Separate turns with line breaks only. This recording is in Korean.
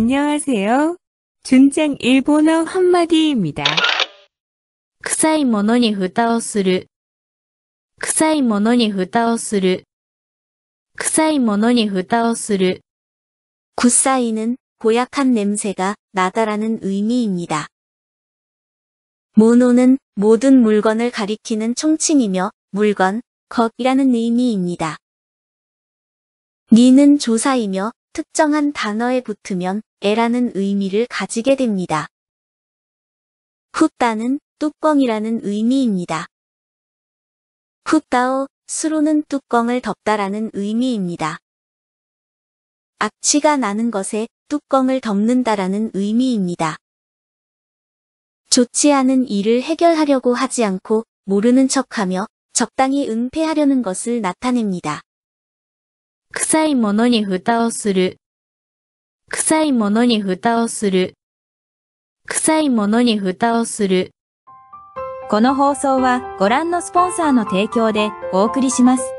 안녕하세요. 준장 일본어 한마디입니다.
臭いものに蓋をする。臭いものに蓋をする。臭いものに蓋をする。 구싸이는 고약한 냄새가 나다라는 의미입니다. 모노는 모든 물건을 가리키는 총칭이며 물건, 것이라는 의미입니다. 니는 조사이며 특정한 단어에 붙으면 에라는 의미를 가지게 됩니다. 풋따는 뚜껑이라는 의미입니다. 풋따오 수로는 뚜껑을 덮다라는 의미입니다. 악취가 나는 것에 뚜껑을 덮는다라는 의미입니다. 좋지 않은 일을 해결하려고 하지 않고 모르는 척하며 적당히 은폐하려는 것을 나타냅니다. 臭いものに蓋をする。
臭いものに蓋をする。臭いものに
蓋をする。この放送はご覧のスポンサーの提供でお送りします。